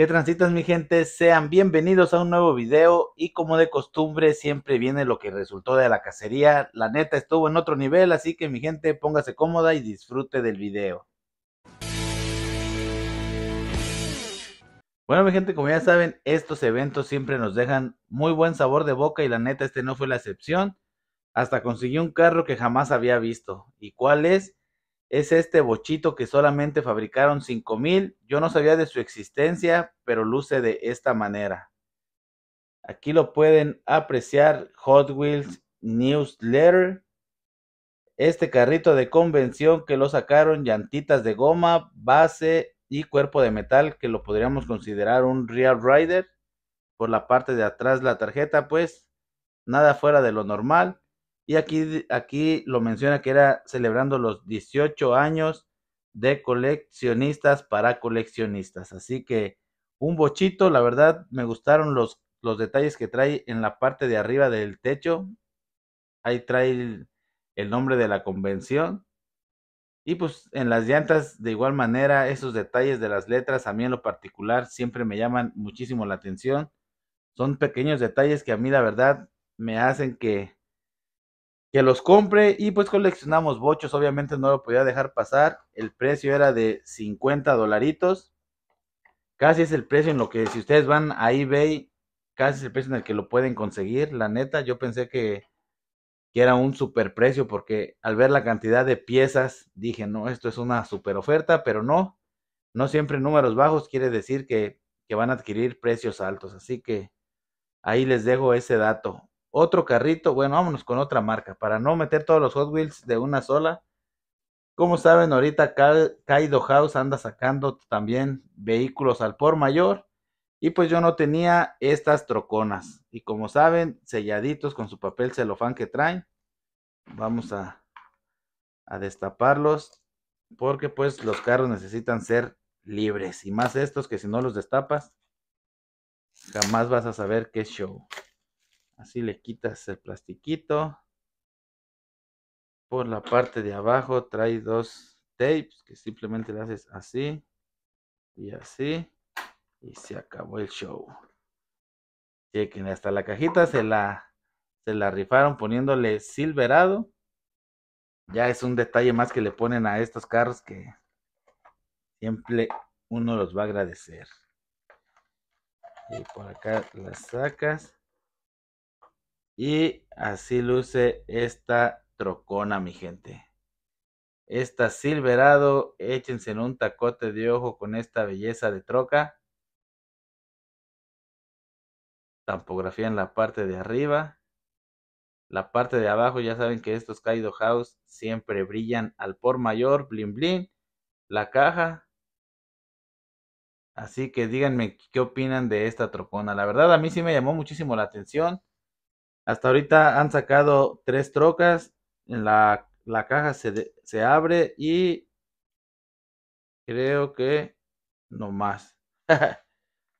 ¿Qué transitas mi gente? Sean bienvenidos a un nuevo video y como de costumbre siempre viene lo que resultó de la cacería. La neta estuvo en otro nivel, así que mi gente póngase cómoda y disfrute del video. Bueno mi gente, como ya saben, estos eventos siempre nos dejan muy buen sabor de boca y la neta este no fue la excepción. Hasta conseguí un carro que jamás había visto. ¿Y cuál es? es este bochito que solamente fabricaron 5000. Yo no sabía de su existencia, pero luce de esta manera. Aquí lo pueden apreciar Hot Wheels Newsletter. Este carrito de convención que lo sacaron llantitas de goma, base y cuerpo de metal que lo podríamos considerar un Real Rider. Por la parte de atrás la tarjeta, pues nada fuera de lo normal. Y aquí, aquí lo menciona que era celebrando los 18 años de coleccionistas para coleccionistas. Así que un bochito, la verdad me gustaron los, los detalles que trae en la parte de arriba del techo. Ahí trae el, el nombre de la convención. Y pues en las llantas, de igual manera, esos detalles de las letras, a mí en lo particular, siempre me llaman muchísimo la atención. Son pequeños detalles que a mí, la verdad, me hacen que, que los compre y pues coleccionamos bochos, obviamente no lo podía dejar pasar, el precio era de 50 dolaritos, casi es el precio en lo que si ustedes van a eBay, casi es el precio en el que lo pueden conseguir, la neta, yo pensé que, era un super precio porque al ver la cantidad de piezas dije, no, esto es una super oferta, pero no, no siempre números bajos quiere decir que, que van a adquirir precios altos, así que ahí les dejo ese dato otro carrito, bueno, vámonos con otra marca, para no meter todos los Hot Wheels de una sola. Como saben, ahorita Kaido House anda sacando también vehículos al por mayor. Y pues yo no tenía estas troconas. Y como saben, selladitos con su papel celofán que traen. Vamos a, a destaparlos. Porque pues los carros necesitan ser libres. Y más estos que si no los destapas, jamás vas a saber qué show. Así le quitas el plastiquito. Por la parte de abajo trae dos tapes que simplemente le haces así y así. Y se acabó el show. Chequen, hasta la cajita se la, se la rifaron poniéndole silverado. Ya es un detalle más que le ponen a estos carros que siempre uno los va a agradecer. Y por acá las sacas. Y así luce esta trocona, mi gente. Esta Silverado, échense en un tacote de ojo con esta belleza de troca. Tampografía en la parte de arriba. La parte de abajo, ya saben que estos Kaido House siempre brillan al por mayor, blin blin. La caja, Así que díganme qué opinan de esta trocona. La verdad a mí sí me llamó muchísimo la atención. Hasta ahorita han sacado tres trocas. En la, caja se, se abre y creo que no más.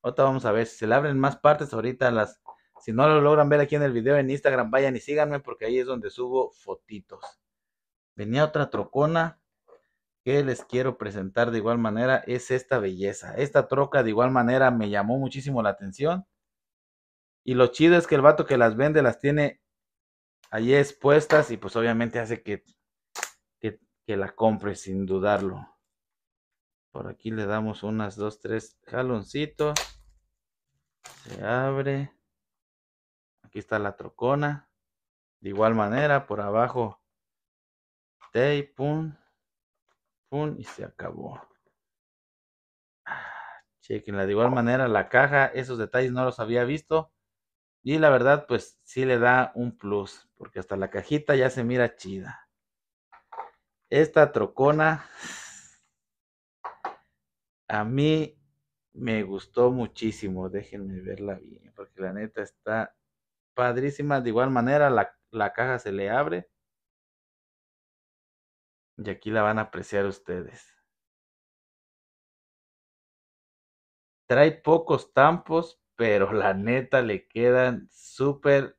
Otra vamos a ver si se le abren más partes ahorita las. Si no lo logran ver aquí en el video en Instagram, vayan y síganme porque ahí es donde subo fotitos. Venía otra trocona que les quiero presentar de igual manera. Es esta belleza. Esta troca de igual manera me llamó muchísimo la atención. Y lo chido es que el vato que las vende las tiene allí expuestas y pues obviamente hace que, que, la compre sin dudarlo. Por aquí le damos unas dos, tres jaloncitos. Se abre. Aquí está la trocona. De igual manera, por abajo. Tape, pum, pum, y se acabó. Ah, chequenla. De igual manera, la caja, esos detalles no los había visto. Y la verdad, pues sí le da un plus, porque hasta la cajita ya se mira chida. Esta trocona a mí me gustó muchísimo. Déjenme verla bien, porque la neta está padrísima. De igual manera, la, la caja se le abre. Y aquí la van a apreciar ustedes. Trae pocos tampos, pero la neta le quedan súper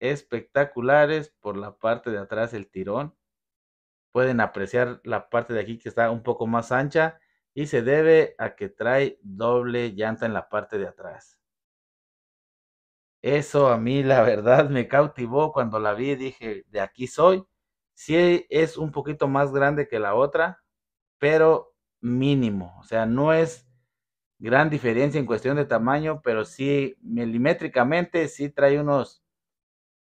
espectaculares por la parte de atrás el tirón. Pueden apreciar la parte de aquí que está un poco más ancha y se debe a que trae doble llanta en la parte de atrás. Eso a mí la verdad me cautivó cuando la vi, dije, de aquí soy. Sí es un poquito más grande que la otra, pero mínimo, o sea, no es gran diferencia en cuestión de tamaño, pero sí milimétricamente sí trae unos,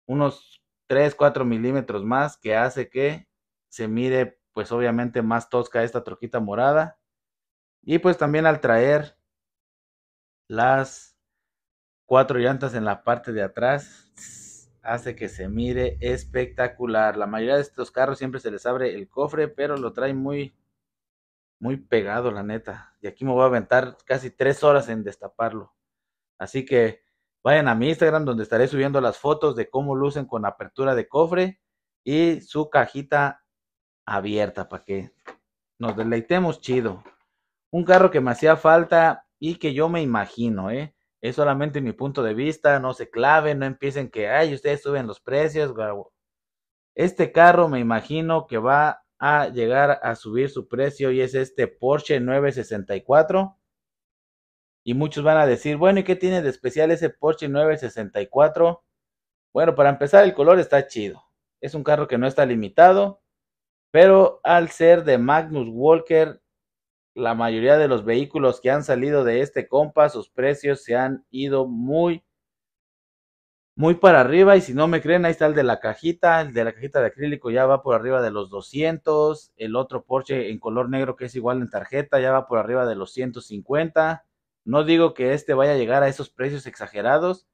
unos 3, 4 milímetros más que hace que se mire pues obviamente más tosca esta troquita morada. Y pues también al traer las cuatro llantas en la parte de atrás hace que se mire espectacular. La mayoría de estos carros siempre se les abre el cofre, pero lo trae muy muy pegado, la neta. Y aquí me voy a aventar casi tres horas en destaparlo. Así que vayan a mi Instagram donde estaré subiendo las fotos de cómo lucen con apertura de cofre y su cajita abierta para que nos deleitemos chido. Un carro que me hacía falta y que yo me imagino, ¿eh? Es solamente mi punto de vista, no se claven, no empiecen que, ay, ustedes suben los precios. Este carro me imagino que va a llegar a subir su precio y es este Porsche 964. Y muchos van a decir, bueno, ¿y qué tiene de especial ese Porsche 964? Bueno, para empezar, el color está chido. Es un carro que no está limitado, pero al ser de Magnus Walker, la mayoría de los vehículos que han salido de este compa, sus precios se han ido muy, muy para arriba y si no me creen, ahí está el de la cajita, el de la cajita de acrílico ya va por arriba de los 200, el otro Porsche en color negro que es igual en tarjeta ya va por arriba de los 150. No digo que este vaya a llegar a esos precios exagerados,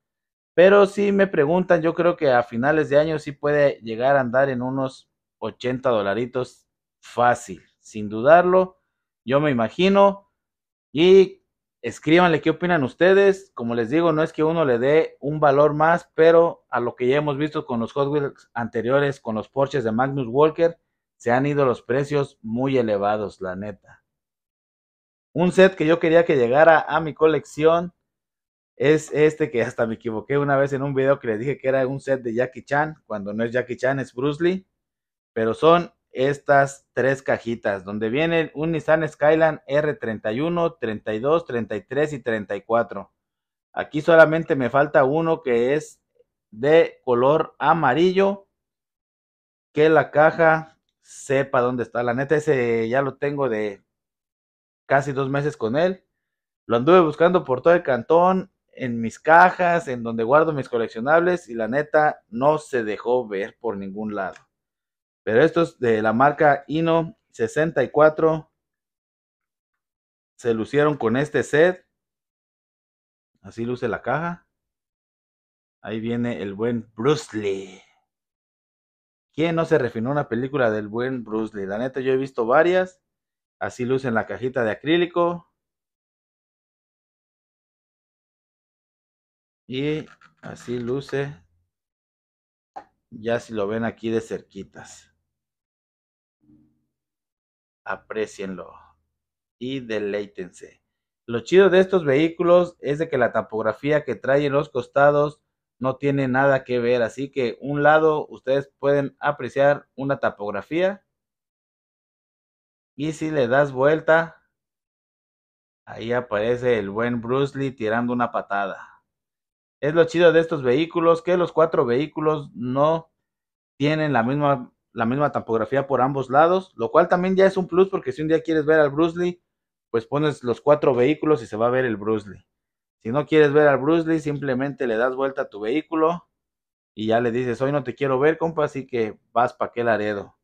pero si me preguntan, yo creo que a finales de año sí puede llegar a andar en unos 80 dolaritos fácil, sin dudarlo. Yo me imagino y escríbanle qué opinan ustedes. Como les digo, no es que uno le dé un valor más, pero a lo que ya hemos visto con los Hot Wheels anteriores, con los Porsches de Magnus Walker, se han ido los precios muy elevados, la neta. Un set que yo quería que llegara a mi colección es este que hasta me equivoqué una vez en un video que le dije que era un set de Jackie Chan, cuando no es Jackie Chan, es Bruce Lee. Pero son estas tres cajitas, donde vienen un Nissan Skyline R31, 32, 33 y 34. Aquí solamente me falta uno que es de color amarillo, que la caja sepa dónde está. La neta, ese ya lo tengo de casi dos meses con él. Lo anduve buscando por todo el cantón, en mis cajas, en donde guardo mis coleccionables y la neta no se dejó ver por ningún lado. Pero estos de la marca Ino 64 se lucieron con este set. Así luce la caja. Ahí viene el buen Bruce Lee. ¿Quién no se refinó una película del buen Bruce Lee? La neta, yo he visto varias. Así luce en la cajita de acrílico. Y así luce. Ya si lo ven aquí de cerquitas aprecienlo y deleítense. Lo chido de estos vehículos es de que la tapografía que trae en los costados no tiene nada que ver, así que un lado ustedes pueden apreciar una tapografía y si le das vuelta, ahí aparece el buen Bruce Lee tirando una patada. Es lo chido de estos vehículos que los cuatro vehículos no tienen la misma la misma topografía por ambos lados, lo cual también ya es un plus porque si un día quieres ver al Bruce Lee, pues pones los cuatro vehículos y se va a ver el Bruce Lee. Si no quieres ver al Bruce Lee, simplemente le das vuelta a tu vehículo y ya le dices, hoy no te quiero ver, compa, así que vas para aquel aredo.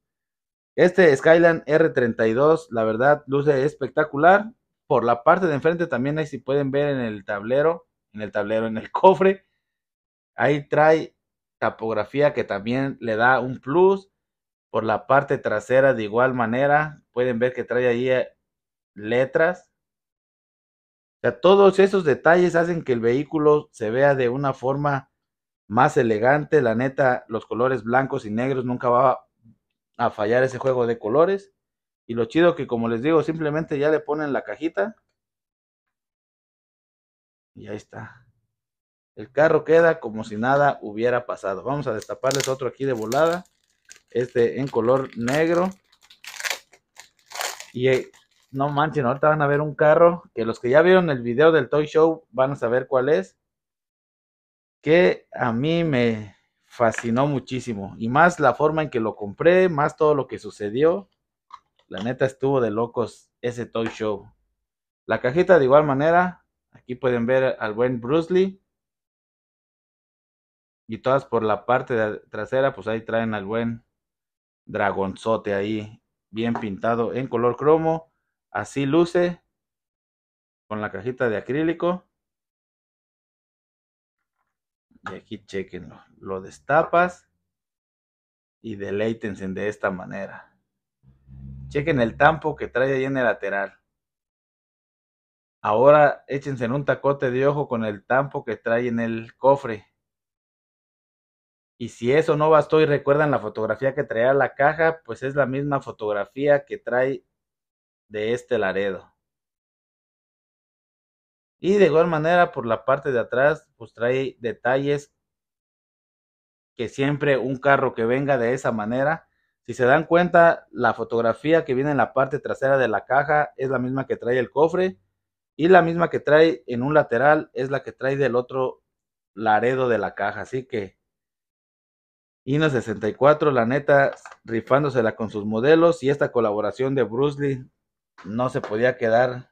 Este Skyline R32, la verdad, luce espectacular. Por la parte de enfrente también, ahí si pueden ver en el tablero, en el tablero, en el cofre, ahí trae tapografía que también le da un plus. Por la parte trasera de igual manera, pueden ver que trae ahí eh, letras. O todos esos detalles hacen que el vehículo se vea de una forma más elegante. La neta, los colores blancos y negros nunca va a fallar ese juego de colores. Y lo chido que, como les digo, simplemente ya le ponen la cajita. Y ahí está. El carro queda como si nada hubiera pasado. Vamos a destaparles otro aquí de volada este en color negro. Y eh, no manchen, ahorita van a ver un carro que los que ya vieron el video del Toy Show van a saber cuál es. Que a mí me fascinó muchísimo. Y más la forma en que lo compré, más todo lo que sucedió. La neta estuvo de locos ese Toy Show. La cajita de igual manera. Aquí pueden ver al buen Bruce Lee. Y todas por la parte trasera, pues ahí traen al buen dragonzote ahí, bien pintado en color cromo. Así luce con la cajita de acrílico. Y aquí chequenlo. Lo destapas y deleitense de esta manera. Chequen el tampo que trae ahí en el lateral. Ahora échense en un tacote de ojo con el tampo que trae en el cofre. Y si eso no bastó y recuerdan la fotografía que traía la caja, pues es la misma fotografía que trae de este Laredo. Y de igual manera, por la parte de atrás, pues trae detalles que siempre un carro que venga de esa manera, si se dan cuenta, la fotografía que viene en la parte trasera de la caja es la misma que trae el cofre y la misma que trae en un lateral es la que trae del otro Laredo de la caja. Así que Ina 64, la neta, rifándosela con sus modelos y esta colaboración de Bruce Lee no se podía quedar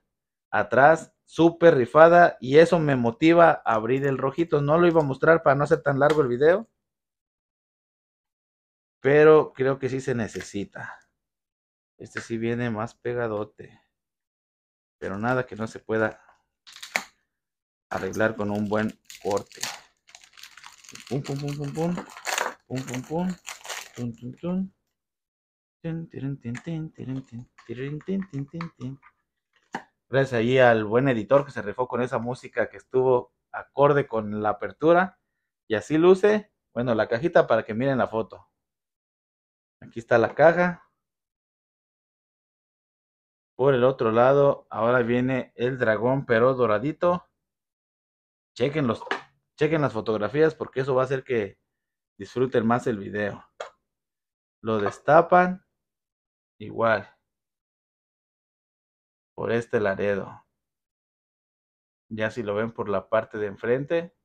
atrás, súper rifada y eso me motiva a abrir el rojito. No lo iba a mostrar para no hacer tan largo el video, pero creo que sí se necesita. Este sí viene más pegadote, pero nada que no se pueda arreglar con un buen corte. Pum, pum, pum, pum, pum. Gracias ahí al buen editor que se rifó con esa música que estuvo acorde con la apertura. Y así luce, bueno, la cajita para que miren la foto. Aquí está la caja. Por el otro lado, ahora viene el dragón pero doradito. Chequen, los, chequen las fotografías porque eso va a hacer que disfruten más el video. Lo destapan igual por este laredo. Ya si lo ven por la parte de enfrente,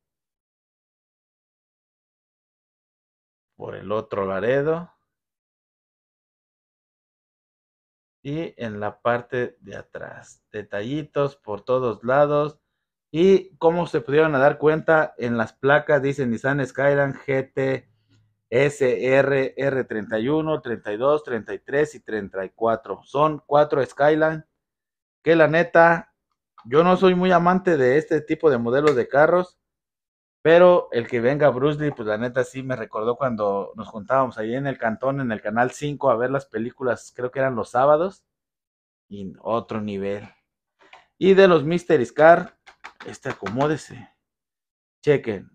por el otro laredo y en la parte de atrás. Detallitos por todos lados y como se pudieron dar cuenta, en las placas dicen Nissan Skyline GT SR 31 32, 33 y 34. Son cuatro Skyline que la neta, yo no soy muy amante de este tipo de modelos de carros, pero el que venga Bruce Lee, pues la neta sí me recordó cuando nos juntábamos ahí en el cantón, en el Canal 5, a ver las películas, creo que eran los sábados, y otro nivel. Y de los Mystery Car, este acomódese. Chequen.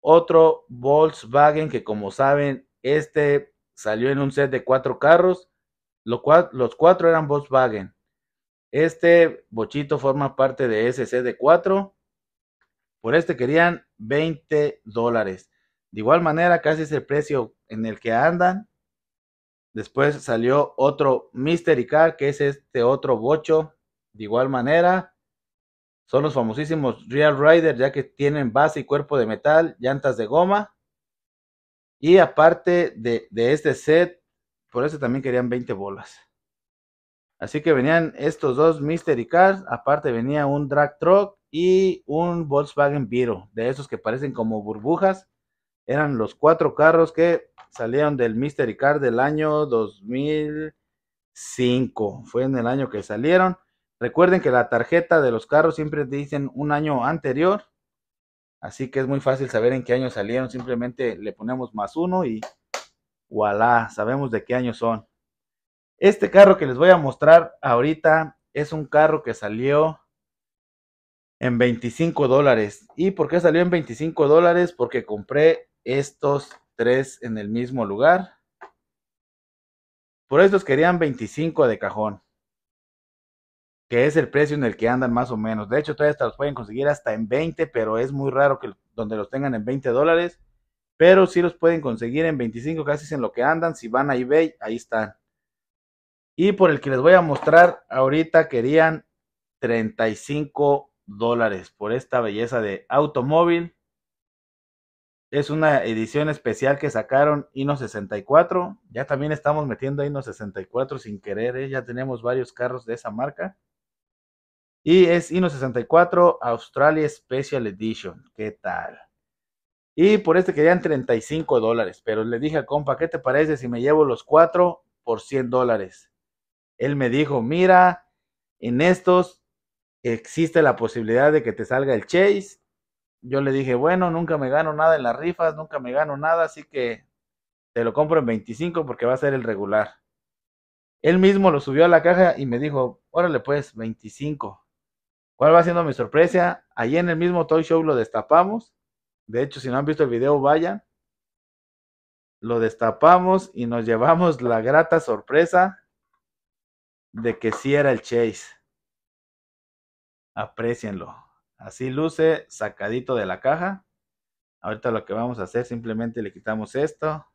Otro Volkswagen que como saben, este salió en un set de cuatro carros, lo cual, los cuatro eran Volkswagen. Este bochito forma parte de ese set de cuatro. Por este querían 20 dólares. De igual manera, casi es el precio en el que andan. Después salió otro Mystery Car, que es este otro bocho. De igual manera, son los famosísimos Real Rider, ya que tienen base y cuerpo de metal, llantas de goma. Y aparte de, este set, por eso también querían 20 bolas. Así que venían estos dos Mystery Cars, aparte venía un Drag Truck y un Volkswagen Viro, de esos que parecen como burbujas. Eran los cuatro carros que salieron del Mystery Car del año 2005. Fue en el año que salieron. Recuerden que la tarjeta de los carros siempre dicen un año anterior, así que es muy fácil saber en qué año salieron, simplemente le ponemos más uno y voilà, sabemos de qué año son. Este carro que les voy a mostrar ahorita es un carro que salió en 25 dólares. ¿Y por qué salió en 25 dólares? Porque compré estos tres en el mismo lugar. Por eso querían 25 de cajón que es el precio en el que andan más o menos. De hecho, todavía hasta los pueden conseguir hasta en 20, pero es muy raro que donde los tengan en 20 dólares. Pero sí los pueden conseguir en 25, casi en lo que andan. Si van a eBay, ahí están. Y por el que les voy a mostrar ahorita querían 35 dólares por esta belleza de automóvil. Es una edición especial que sacaron y 64. Ya también estamos metiendo y 64 sin querer. ¿eh? Ya tenemos varios carros de esa marca. Y es ino 64 Australia Special Edition. ¿Qué tal? Y por este querían 35 dólares. Pero le dije al compa, ¿qué te parece si me llevo los 4 por 100 dólares? Él me dijo, mira, en estos existe la posibilidad de que te salga el chase. Yo le dije, bueno, nunca me gano nada en las rifas, nunca me gano nada, así que te lo compro en 25 porque va a ser el regular. Él mismo lo subió a la caja y me dijo, órale pues, 25. ¿Cuál va siendo mi sorpresa? Allí en el mismo Toy Show lo destapamos. De hecho, si no han visto el video, vayan. Lo destapamos y nos llevamos la grata sorpresa de que sí era el Chase. Aprecienlo. Así luce sacadito de la caja. Ahorita lo que vamos a hacer, simplemente le quitamos esto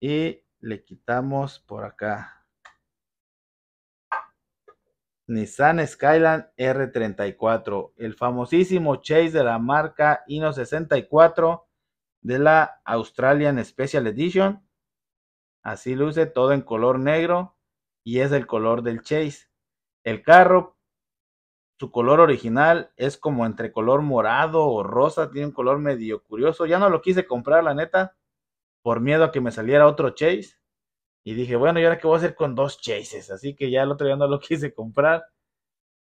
y le quitamos por acá. Nissan Skyline R34, el famosísimo Chase de la marca ino 64 de la Australian Special Edition. Así luce todo en color negro y es el color del Chase. El carro, su color original es como entre color morado o rosa, tiene un color medio curioso. Ya no lo quise comprar, la neta, por miedo a que me saliera otro Chase y dije, bueno, ¿y ahora qué voy a hacer con dos chases? Así que ya el otro día no lo quise comprar.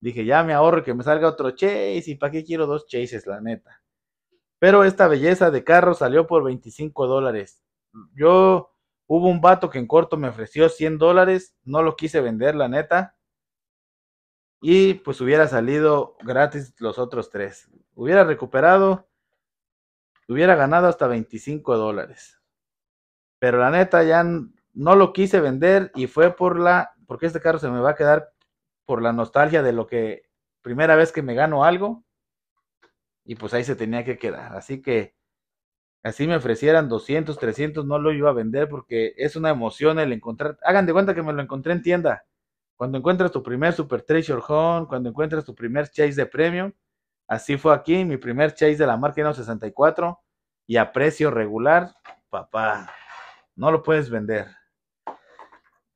Dije, ya me ahorro que me salga otro chase y para qué quiero dos chases, la neta. Pero esta belleza de carro salió por 25 dólares. Yo hubo un vato que en corto me ofreció 100 dólares, no lo quise vender, la neta. Y pues hubiera salido gratis los otros tres. Hubiera recuperado, hubiera ganado hasta 25 dólares. Pero la neta, ya no lo quise vender y fue por la, porque este carro se me va a quedar por la nostalgia de lo que, primera vez que me gano algo, y pues ahí se tenía que quedar. Así que, así me ofrecieran 200, 300, no lo iba a vender porque es una emoción el encontrar, hagan de cuenta que me lo encontré en tienda. Cuando encuentras tu primer Super Treasure Home cuando encuentras tu primer Chase de Premium, así fue aquí, mi primer Chase de la marca no 64 y a precio regular, papá, no lo puedes vender.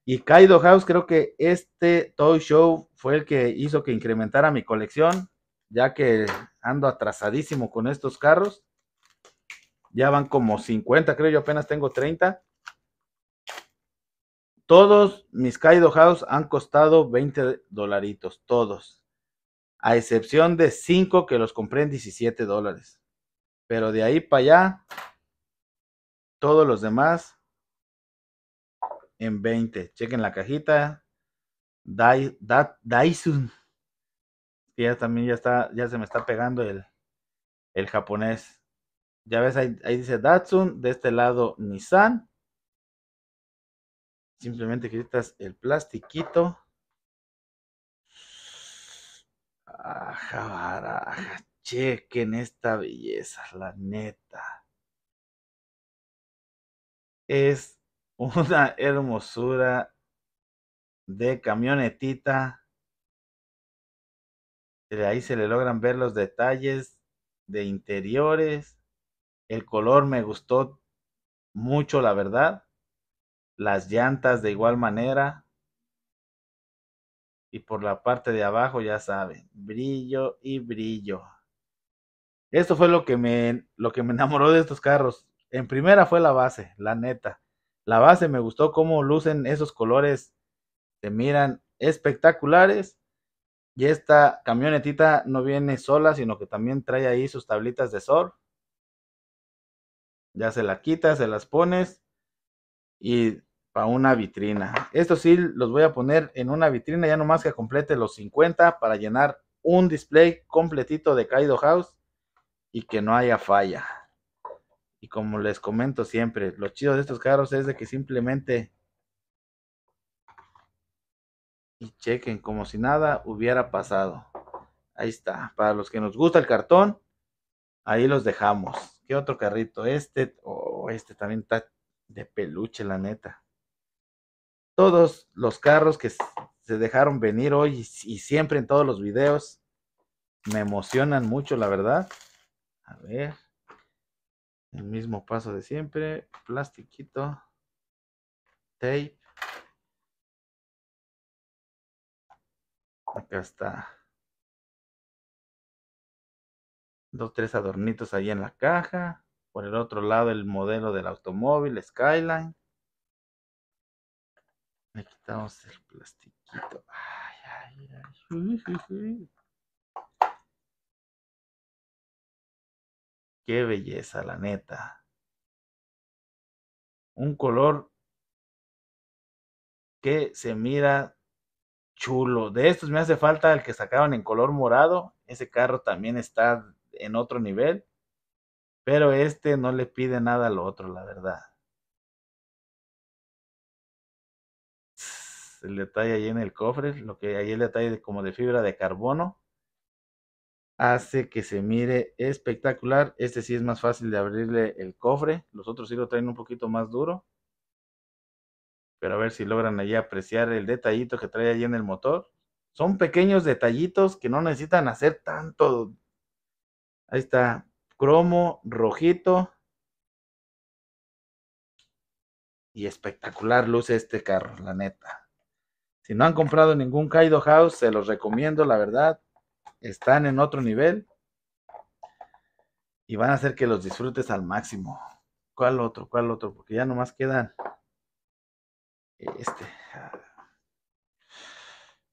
Y Kaido House, creo que este Toy Show fue el que hizo que incrementara mi colección, ya que ando atrasadísimo con estos carros. Ya van como 50, creo yo apenas tengo 30. Todos mis Kaido House han costado 20 dolaritos, todos. A excepción de 5 que los compré en 17 dólares. Pero de ahí para allá, todos los demás en 20. Chequen la cajita. Dai, Daisun. Ya también ya está, ya se me está pegando el, el japonés. Ya ves, ahí, dice Datsun, de este lado Nissan. Simplemente quitas el plastiquito. Ajá, Chequen esta belleza, la neta. Es Una hermosura de camionetita. De ahí se le logran ver los detalles de interiores. El color me gustó mucho, la verdad. Las llantas de igual manera. Y por la parte de abajo, ya saben, brillo y brillo. Esto fue lo que me, lo que me enamoró de estos carros. En primera fue la base, la neta. La base me gustó cómo lucen esos colores, te miran espectaculares. Y esta camionetita no viene sola, sino que también trae ahí sus tablitas de sor. Ya se la quitas, se las pones y para una vitrina. Estos sí los voy a poner en una vitrina, ya nomás que complete los 50 para llenar un display completito de Kaido House y que no haya falla. Y como les comento siempre, lo chido de estos carros es de que simplemente y chequen como si nada hubiera pasado. Ahí está. Para los que nos gusta el cartón, ahí los dejamos. ¿Qué otro carrito? Este o oh, este también está de peluche, la neta. Todos los carros que se dejaron venir hoy y siempre en todos los videos me emocionan mucho, la verdad. A ver. El mismo paso de siempre. Plastiquito. Tape. Acá está. Dos, tres adornitos ahí en la caja. Por el otro lado el modelo del automóvil, Skyline. Le quitamos el plastiquito. Ay, ay, ay. Qué belleza, la neta. Un color que se mira chulo. De estos me hace falta el que sacaban en color morado. Ese carro también está en otro nivel. Pero este no le pide nada al otro, la verdad. El detalle ahí en el cofre, lo que hay el detalle como de fibra de carbono hace que se mire espectacular. Este sí es más fácil de abrirle el cofre. Los otros sí lo traen un poquito más duro. Pero a ver si logran allí apreciar el detallito que trae allí en el motor. Son pequeños detallitos que no necesitan hacer tanto. Ahí está, cromo, rojito. Y espectacular luce este carro, la neta. Si no han comprado ningún Kaido House, se los recomiendo, la verdad están en otro nivel y van a hacer que los disfrutes al máximo. ¿Cuál otro? ¿Cuál otro? Porque ya nomás quedan. Este. Ah.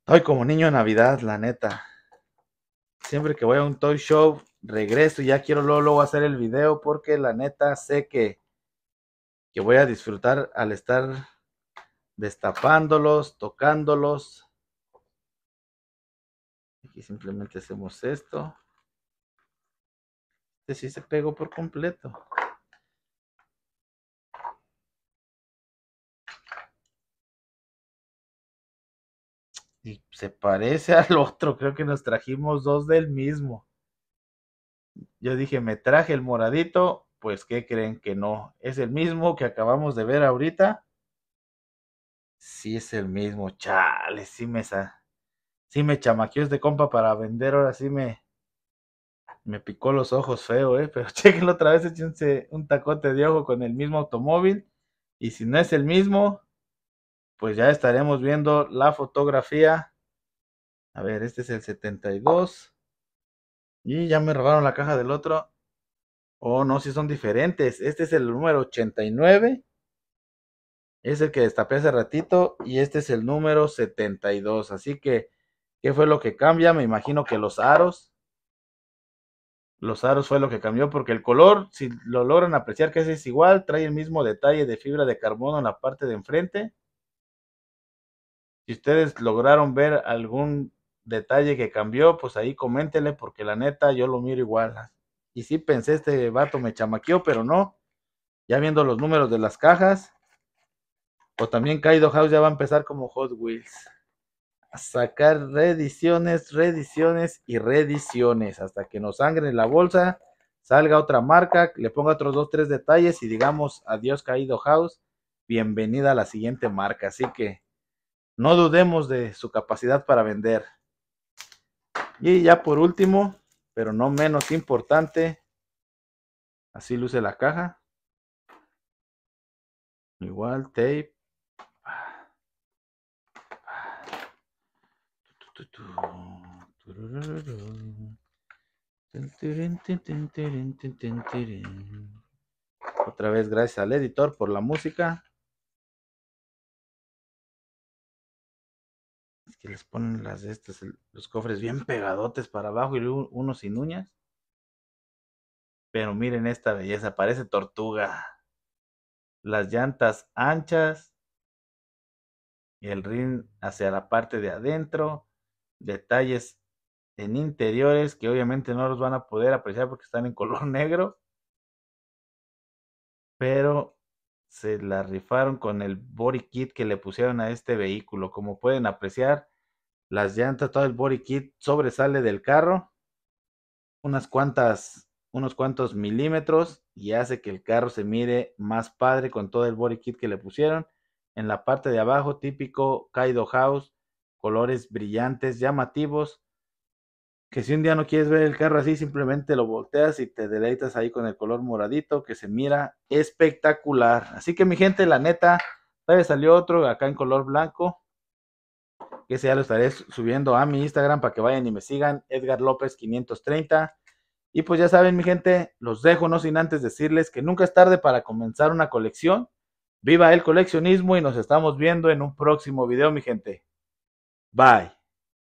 Estoy como niño de Navidad, la neta. Siempre que voy a un toy show, regreso y ya quiero luego, luego hacer el video porque la neta sé que, que voy a disfrutar al estar destapándolos, tocándolos, Aquí simplemente hacemos esto. Este sí se pegó por completo. Y se parece al otro, creo que nos trajimos dos del mismo. Yo dije, me traje el moradito, pues ¿qué creen que no? Es el mismo que acabamos de ver ahorita. Sí es el mismo, chale, sí me sa sí me chamaqueó este compa para vender, ahora sí me, me picó los ojos feo, ¿eh? Pero chequenlo otra vez, échense un tacote de ojo con el mismo automóvil. Y si no es el mismo, pues ya estaremos viendo la fotografía. A ver, este es el 72. Y ya me robaron la caja del otro. Oh, no, si son diferentes. Este es el número 89. Es el que destapé hace ratito. Y este es el número 72. Así que ¿Qué fue lo que cambia? Me imagino que los aros. Los aros fue lo que cambió porque el color, si lo logran apreciar que es igual, trae el mismo detalle de fibra de carbono en la parte de enfrente. Si ustedes lograron ver algún detalle que cambió, pues ahí coméntenle porque la neta yo lo miro igual. Y sí pensé este vato me chamaqueó, pero no. Ya viendo los números de las cajas. O también Kaido House ya va a empezar como Hot Wheels sacar reediciones, reediciones y reediciones hasta que nos sangre la bolsa, salga otra marca, le ponga otros dos, tres detalles y digamos adiós caído house, bienvenida a la siguiente marca. Así que no dudemos de su capacidad para vender. Y ya por último, pero no menos importante, así luce la caja. Igual tape. Otra vez gracias al editor por la música. que les ponen las estas, los cofres bien pegadotes para abajo y uno sin uñas. Pero miren esta belleza, parece tortuga. Las llantas anchas. Y el rin hacia la parte de adentro detalles en interiores que obviamente no los van a poder apreciar porque están en color negro. Pero se la rifaron con el body kit que le pusieron a este vehículo. Como pueden apreciar, las llantas, todo el body kit sobresale del carro. Unas cuantas, unos cuantos milímetros y hace que el carro se mire más padre con todo el body kit que le pusieron. En la parte de abajo, típico Kaido House, colores brillantes, llamativos, que si un día no quieres ver el carro así, simplemente lo volteas y te deleitas ahí con el color moradito que se mira espectacular. Así que mi gente, la neta, todavía salió otro acá en color blanco. Que ese ya lo estaré subiendo a mi Instagram para que vayan y me sigan, Edgar López 530. Y pues ya saben, mi gente, los dejo no sin antes decirles que nunca es tarde para comenzar una colección. Viva el coleccionismo y nos estamos viendo en un próximo video, mi gente. Bye.